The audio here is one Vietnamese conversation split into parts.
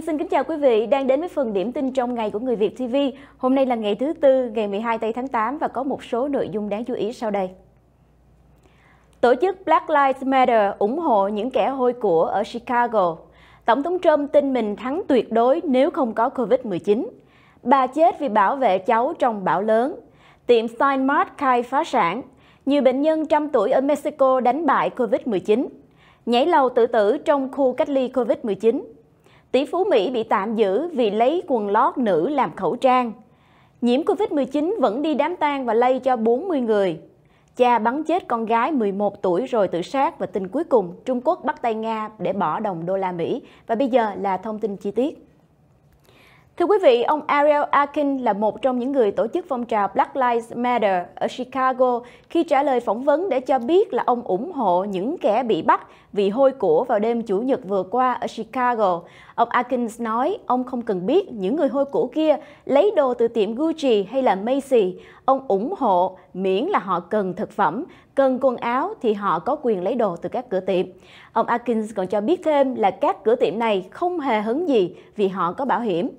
Nhi xin kính chào quý vị đang đến với phần điểm tin trong ngày của Người Việt TV. Hôm nay là ngày thứ Tư, ngày 12 tây tháng 8 và có một số nội dung đáng chú ý sau đây. Tổ chức Black Lives Matter ủng hộ những kẻ hôi của ở Chicago. Tổng thống Trump tin mình thắng tuyệt đối nếu không có Covid-19. Bà chết vì bảo vệ cháu trong bão lớn. Tiệm Steinmart khai phá sản. Nhiều bệnh nhân trăm tuổi ở Mexico đánh bại Covid-19. Nhảy lầu tự tử trong khu cách ly Covid-19 tỷ phú Mỹ bị tạm giữ vì lấy quần lót nữ làm khẩu trang. Nhiễm Covid-19 vẫn đi đám tang và lây cho 40 người. Cha bắn chết con gái 11 tuổi rồi tự sát và tin cuối cùng Trung Quốc bắt tay Nga để bỏ đồng đô la Mỹ. Và bây giờ là thông tin chi tiết. Thưa quý vị, ông Ariel Akin là một trong những người tổ chức phong trào Black Lives Matter ở Chicago khi trả lời phỏng vấn để cho biết là ông ủng hộ những kẻ bị bắt vì hôi của vào đêm Chủ nhật vừa qua ở Chicago. Ông Atkins nói ông không cần biết những người hôi của kia lấy đồ từ tiệm Gucci hay là Macy ông ủng hộ miễn là họ cần thực phẩm, cần quần áo thì họ có quyền lấy đồ từ các cửa tiệm. Ông Atkins còn cho biết thêm là các cửa tiệm này không hề hứng gì vì họ có bảo hiểm.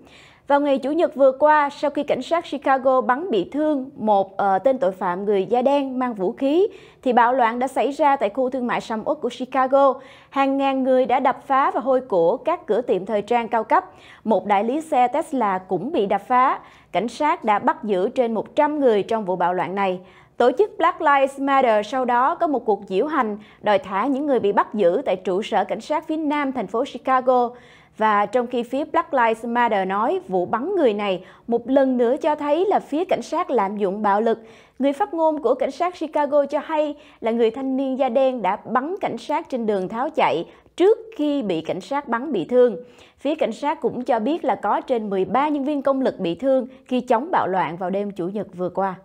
Vào ngày Chủ nhật vừa qua, sau khi cảnh sát Chicago bắn bị thương một uh, tên tội phạm người da đen mang vũ khí, thì bạo loạn đã xảy ra tại khu thương mại sầm uất của Chicago. Hàng ngàn người đã đập phá và hôi của các cửa tiệm thời trang cao cấp. Một đại lý xe Tesla cũng bị đập phá. Cảnh sát đã bắt giữ trên 100 người trong vụ bạo loạn này. Tổ chức Black Lives Matter sau đó có một cuộc diễu hành đòi thả những người bị bắt giữ tại trụ sở cảnh sát phía nam thành phố Chicago. Và trong khi phía Black Lives Matter nói vụ bắn người này một lần nữa cho thấy là phía cảnh sát lạm dụng bạo lực. Người phát ngôn của cảnh sát Chicago cho hay là người thanh niên da đen đã bắn cảnh sát trên đường tháo chạy trước khi bị cảnh sát bắn bị thương. Phía cảnh sát cũng cho biết là có trên 13 nhân viên công lực bị thương khi chống bạo loạn vào đêm Chủ nhật vừa qua.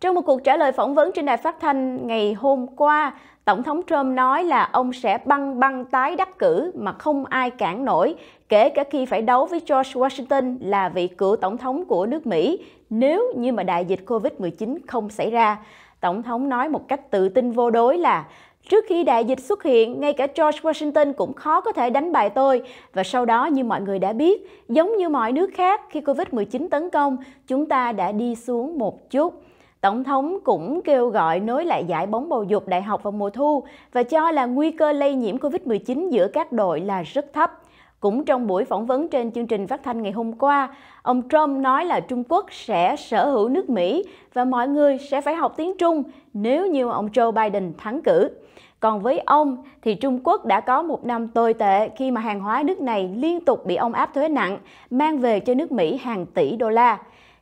Trong một cuộc trả lời phỏng vấn trên đài phát thanh ngày hôm qua, Tổng thống Trump nói là ông sẽ băng băng tái đắc cử mà không ai cản nổi, kể cả khi phải đấu với George Washington là vị cựu tổng thống của nước Mỹ nếu như mà đại dịch Covid-19 không xảy ra. Tổng thống nói một cách tự tin vô đối là Trước khi đại dịch xuất hiện, ngay cả George Washington cũng khó có thể đánh bại tôi. Và sau đó, như mọi người đã biết, giống như mọi nước khác, khi Covid-19 tấn công, chúng ta đã đi xuống một chút. Tổng thống cũng kêu gọi nối lại giải bóng bầu dục đại học vào mùa thu và cho là nguy cơ lây nhiễm COVID-19 giữa các đội là rất thấp. Cũng trong buổi phỏng vấn trên chương trình phát thanh ngày hôm qua, ông Trump nói là Trung Quốc sẽ sở hữu nước Mỹ và mọi người sẽ phải học tiếng Trung nếu như ông Joe Biden thắng cử. Còn với ông thì Trung Quốc đã có một năm tồi tệ khi mà hàng hóa nước này liên tục bị ông áp thuế nặng, mang về cho nước Mỹ hàng tỷ đô la.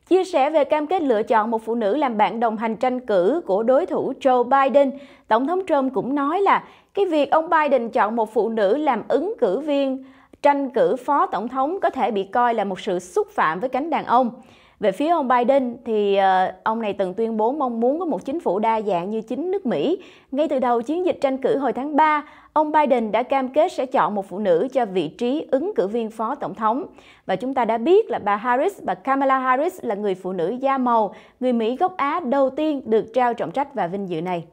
Chia sẻ về cam kết lựa chọn một phụ nữ làm bạn đồng hành tranh cử của đối thủ Joe Biden, Tổng thống Trump cũng nói là cái việc ông Biden chọn một phụ nữ làm ứng cử viên tranh cử phó tổng thống có thể bị coi là một sự xúc phạm với cánh đàn ông. Về phía ông Biden thì ờ, ông này từng tuyên bố mong muốn có một chính phủ đa dạng như chính nước Mỹ. Ngay từ đầu chiến dịch tranh cử hồi tháng 3, Ông Biden đã cam kết sẽ chọn một phụ nữ cho vị trí ứng cử viên phó tổng thống. Và chúng ta đã biết là bà Harris, bà Kamala Harris là người phụ nữ da màu, người Mỹ gốc Á đầu tiên được trao trọng trách và vinh dự này.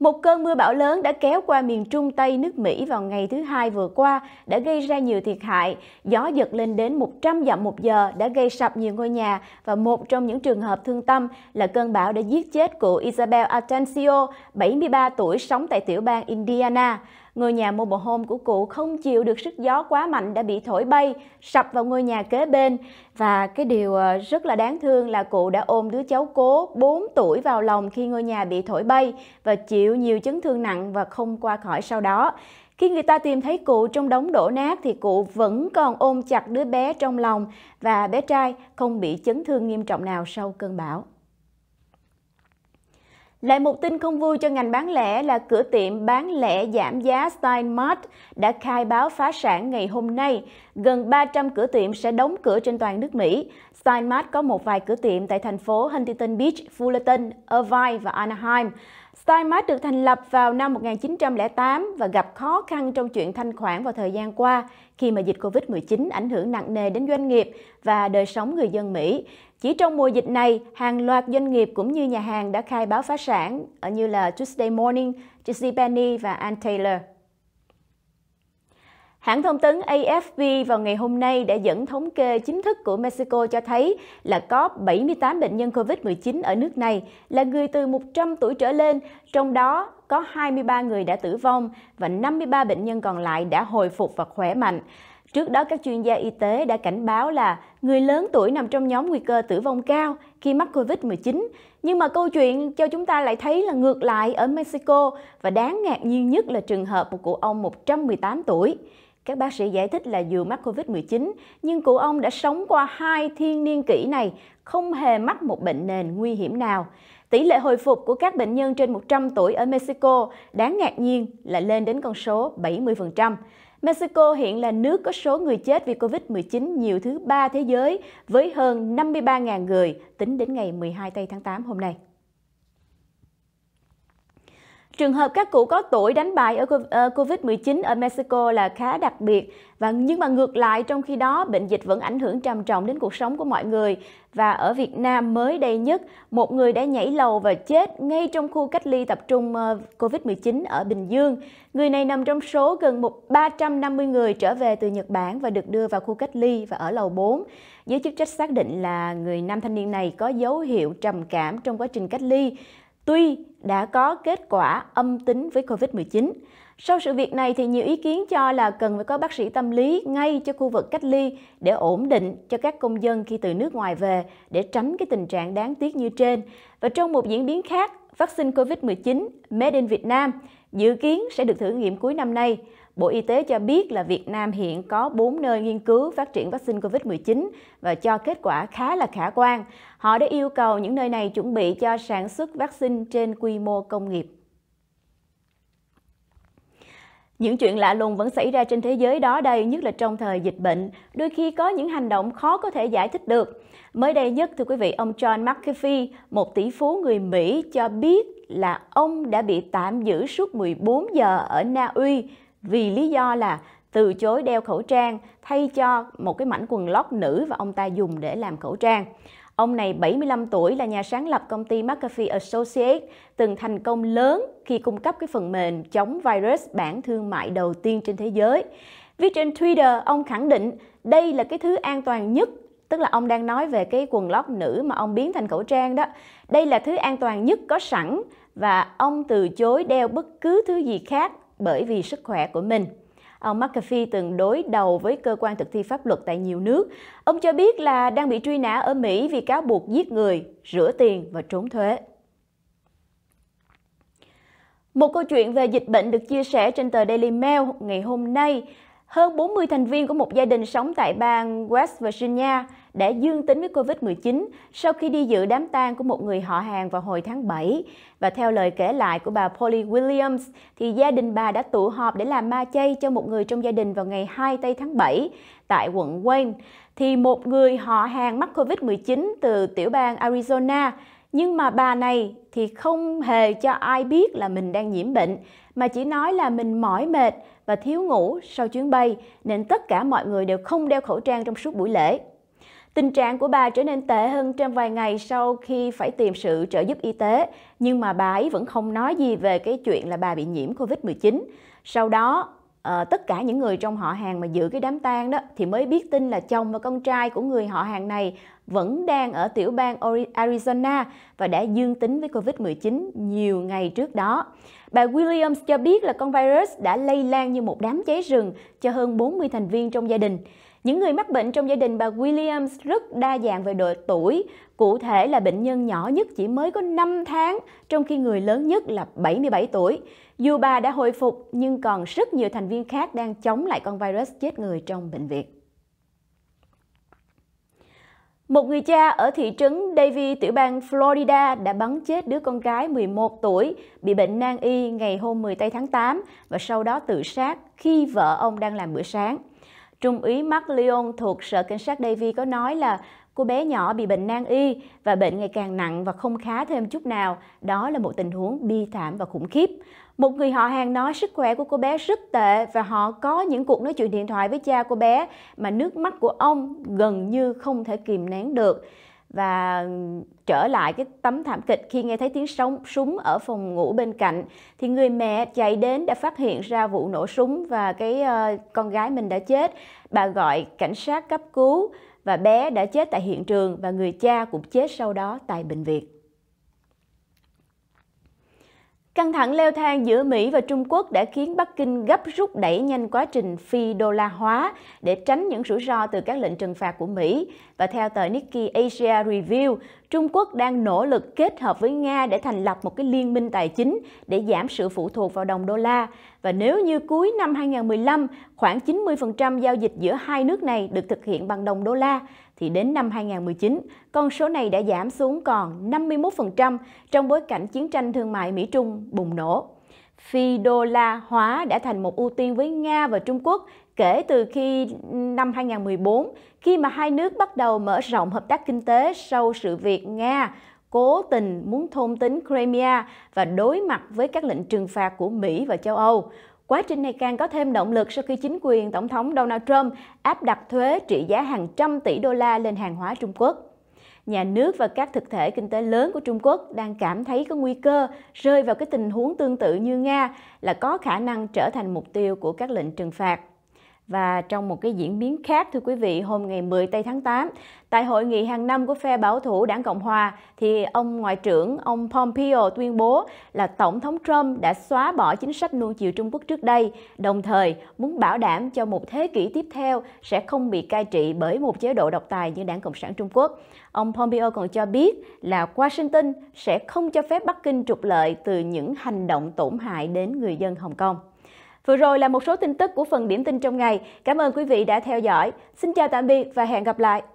Một cơn mưa bão lớn đã kéo qua miền Trung Tây nước Mỹ vào ngày thứ hai vừa qua đã gây ra nhiều thiệt hại. Gió giật lên đến 100 dặm một giờ đã gây sập nhiều ngôi nhà và một trong những trường hợp thương tâm là cơn bão đã giết chết cụ Isabel Atencio, 73 tuổi sống tại tiểu bang Indiana. Ngôi nhà mobile home của cụ không chịu được sức gió quá mạnh đã bị thổi bay, sập vào ngôi nhà kế bên. Và cái điều ờ, rất là đáng thương là cụ đã ôm đứa cháu cố 4 tuổi vào lòng khi ngôi nhà bị thổi bay và chịu nhiều chấn thương nặng và không qua khỏi sau đó. Khi người ta tìm thấy cụ trong đống đổ nát thì cụ vẫn còn ôm chặt đứa bé trong lòng và bé trai không bị chấn thương nghiêm trọng nào sau cơn bão. Lại một tin không vui cho ngành bán lẻ là cửa tiệm bán lẻ giảm giá Steinmart đã khai báo phá sản ngày hôm nay. Gần 300 cửa tiệm sẽ đóng cửa trên toàn nước Mỹ. Steinmart có một vài cửa tiệm tại thành phố Huntington Beach, Fullerton, Irvine và Anaheim. StyleMart được thành lập vào năm 1908 và gặp khó khăn trong chuyện thanh khoản vào thời gian qua khi mà dịch Covid-19 ảnh hưởng nặng nề đến doanh nghiệp và đời sống người dân Mỹ. Chỉ trong mùa dịch này, hàng loạt doanh nghiệp cũng như nhà hàng đã khai báo phá sản như là Tuesday Morning, JCPenney và Ann Taylor. Hãng thông tấn AFP vào ngày hôm nay đã dẫn thống kê chính thức của Mexico cho thấy là có 78 bệnh nhân COVID-19 ở nước này là người từ 100 tuổi trở lên, trong đó có 23 người đã tử vong và 53 bệnh nhân còn lại đã hồi phục và khỏe mạnh. Trước đó, các chuyên gia y tế đã cảnh báo là người lớn tuổi nằm trong nhóm nguy cơ tử vong cao khi mắc COVID-19. Nhưng mà câu chuyện cho chúng ta lại thấy là ngược lại ở Mexico và đáng ngạc nhiên nhất là trường hợp của ông 118 tuổi. Các bác sĩ giải thích là dù mắc Covid-19, nhưng cụ ông đã sống qua hai thiên niên kỷ này, không hề mắc một bệnh nền nguy hiểm nào. Tỷ lệ hồi phục của các bệnh nhân trên 100 tuổi ở Mexico đáng ngạc nhiên là lên đến con số 70%. Mexico hiện là nước có số người chết vì COVID-19 nhiều thứ ba thế giới với hơn 53.000 người tính đến ngày 12 tây tháng 8 hôm nay. Trường hợp các cụ có tuổi đánh bại ở ờ, COVID-19 ở Mexico là khá đặc biệt và nhưng mà ngược lại trong khi đó bệnh dịch vẫn ảnh hưởng trầm trọng đến cuộc sống của mọi người và ở Việt Nam mới đây nhất một người đã nhảy lầu và chết ngay trong khu cách ly tập trung ờ, COVID-19 ở Bình Dương. Người này nằm trong số gần 350 người trở về từ Nhật Bản và được đưa vào khu cách ly và ở lầu 4. Giới chức trách xác định là người nam thanh niên này có dấu hiệu trầm cảm trong quá trình cách ly tuy đã có kết quả âm tính với COVID-19. Sau sự việc này thì nhiều ý kiến cho là cần phải có bác sĩ tâm lý ngay cho khu vực cách ly để ổn định cho các công dân khi từ nước ngoài về để tránh cái tình trạng đáng tiếc như trên. Và trong một diễn biến khác, vaccine COVID-19 Made in Việt Nam dự kiến sẽ được thử nghiệm cuối năm nay. Bộ Y tế cho biết là Việt Nam hiện có 4 nơi nghiên cứu phát triển vaccine COVID-19 và cho kết quả khá là khả quan. Họ đã yêu cầu những nơi này chuẩn bị cho sản xuất vaccine trên quy mô công nghiệp. Những chuyện lạ lùng vẫn xảy ra trên thế giới đó đây, nhất là trong thời dịch bệnh, đôi khi có những hành động khó có thể giải thích được. Mới đây nhất, thưa quý vị, ông John McAfee, một tỷ phú người Mỹ, cho biết là ông đã bị tạm giữ suốt 14 giờ ở Na Uy vì lý do là từ chối đeo khẩu trang thay cho một cái mảnh quần lót nữ và ông ta dùng để làm khẩu trang. Ông này 75 tuổi là nhà sáng lập công ty McAfee Associates, từng thành công lớn khi cung cấp cái phần mềm chống virus bản thương mại đầu tiên trên thế giới. Viết trên Twitter, ông khẳng định đây là cái thứ an toàn nhất tức là ông đang nói về cái quần lót nữ mà ông biến thành khẩu trang đó. Đây là thứ an toàn nhất có sẵn và ông từ chối đeo bất cứ thứ gì khác bởi vì sức khỏe của mình. Ông McAfee từng đối đầu với cơ quan thực thi pháp luật tại nhiều nước. Ông cho biết là đang bị truy nã ở Mỹ vì cáo buộc giết người, rửa tiền và trốn thuế. Một câu chuyện về dịch bệnh được chia sẻ trên tờ Daily Mail ngày hôm nay. Hơn 40 thành viên của một gia đình sống tại bang West Virginia đã dương tính với Covid-19 sau khi đi dự đám tang của một người họ hàng vào hồi tháng 7. Và theo lời kể lại của bà Polly Williams, thì gia đình bà đã tụ họp để làm ma chay cho một người trong gia đình vào ngày 2 tây tháng 7 tại quận Wayne. Thì một người họ hàng mắc Covid-19 từ tiểu bang Arizona nhưng mà bà này thì không hề cho ai biết là mình đang nhiễm bệnh, mà chỉ nói là mình mỏi mệt và thiếu ngủ sau chuyến bay, nên tất cả mọi người đều không đeo khẩu trang trong suốt buổi lễ. Tình trạng của bà trở nên tệ hơn trong vài ngày sau khi phải tìm sự trợ giúp y tế, nhưng mà bà ấy vẫn không nói gì về cái chuyện là bà bị nhiễm Covid-19. Sau đó, à, tất cả những người trong họ hàng mà giữ cái đám tang đó thì mới biết tin là chồng và con trai của người họ hàng này vẫn đang ở tiểu bang Arizona và đã dương tính với Covid-19 nhiều ngày trước đó. Bà Williams cho biết là con virus đã lây lan như một đám cháy rừng cho hơn 40 thành viên trong gia đình. Những người mắc bệnh trong gia đình bà Williams rất đa dạng về độ tuổi, cụ thể là bệnh nhân nhỏ nhất chỉ mới có 5 tháng, trong khi người lớn nhất là 77 tuổi. Dù bà đã hồi phục nhưng còn rất nhiều thành viên khác đang chống lại con virus chết người trong bệnh viện. Một người cha ở thị trấn Davie, tiểu bang Florida đã bắn chết đứa con gái 11 tuổi bị bệnh nan y ngày hôm 10 tây tháng 8 và sau đó tự sát khi vợ ông đang làm bữa sáng. Trung úy Mark Leon thuộc Sở Cảnh sát Davy có nói là cô bé nhỏ bị bệnh nan y và bệnh ngày càng nặng và không khá thêm chút nào. Đó là một tình huống bi thảm và khủng khiếp. Một người họ hàng nói sức khỏe của cô bé rất tệ và họ có những cuộc nói chuyện điện thoại với cha cô bé mà nước mắt của ông gần như không thể kìm nén được và ừ, trở lại cái tấm thảm kịch khi nghe thấy tiếng sóng súng ở phòng ngủ bên cạnh thì người mẹ chạy đến đã phát hiện ra vụ nổ súng và cái uh, con gái mình đã chết bà gọi cảnh sát cấp cứu và bé đã chết tại hiện trường và người cha cũng chết sau đó tại bệnh viện Căng thẳng leo thang giữa Mỹ và Trung Quốc đã khiến Bắc Kinh gấp rút đẩy nhanh quá trình phi đô la hóa để tránh những rủi ro từ các lệnh trừng phạt của Mỹ. Và theo tờ Nikkei Asia Review, Trung Quốc đang nỗ lực kết hợp với Nga để thành lập một cái liên minh tài chính để giảm sự phụ thuộc vào đồng đô la. Và nếu như cuối năm 2015, khoảng 90% giao dịch giữa hai nước này được thực hiện bằng đồng đô la, thì đến năm 2019, con số này đã giảm xuống còn 51% trong bối cảnh chiến tranh thương mại Mỹ-Trung bùng nổ phi đô la hóa đã thành một ưu tiên với Nga và Trung Quốc kể từ khi năm 2014 khi mà hai nước bắt đầu mở rộng hợp tác kinh tế sau sự việc Nga cố tình muốn thôn tính Crimea và đối mặt với các lệnh trừng phạt của Mỹ và châu Âu. Quá trình này càng có thêm động lực sau khi chính quyền Tổng thống Donald Trump áp đặt thuế trị giá hàng trăm tỷ đô la lên hàng hóa Trung Quốc nhà nước và các thực thể kinh tế lớn của Trung Quốc đang cảm thấy có nguy cơ rơi vào cái tình huống tương tự như Nga là có khả năng trở thành mục tiêu của các lệnh trừng phạt. Và trong một cái diễn biến khác thưa quý vị, hôm ngày 10 tây tháng 8, tại hội nghị hàng năm của phe bảo thủ đảng Cộng Hòa, thì ông Ngoại trưởng, ông Pompeo tuyên bố là Tổng thống Trump đã xóa bỏ chính sách nuông chiều Trung Quốc trước đây, đồng thời muốn bảo đảm cho một thế kỷ tiếp theo sẽ không bị cai trị bởi một chế độ độc tài như đảng Cộng sản Trung Quốc. Ông Pompeo còn cho biết là Washington sẽ không cho phép Bắc Kinh trục lợi từ những hành động tổn hại đến người dân Hồng Kông. Vừa rồi là một số tin tức của phần điểm tin trong ngày. Cảm ơn quý vị đã theo dõi. Xin chào tạm biệt và hẹn gặp lại.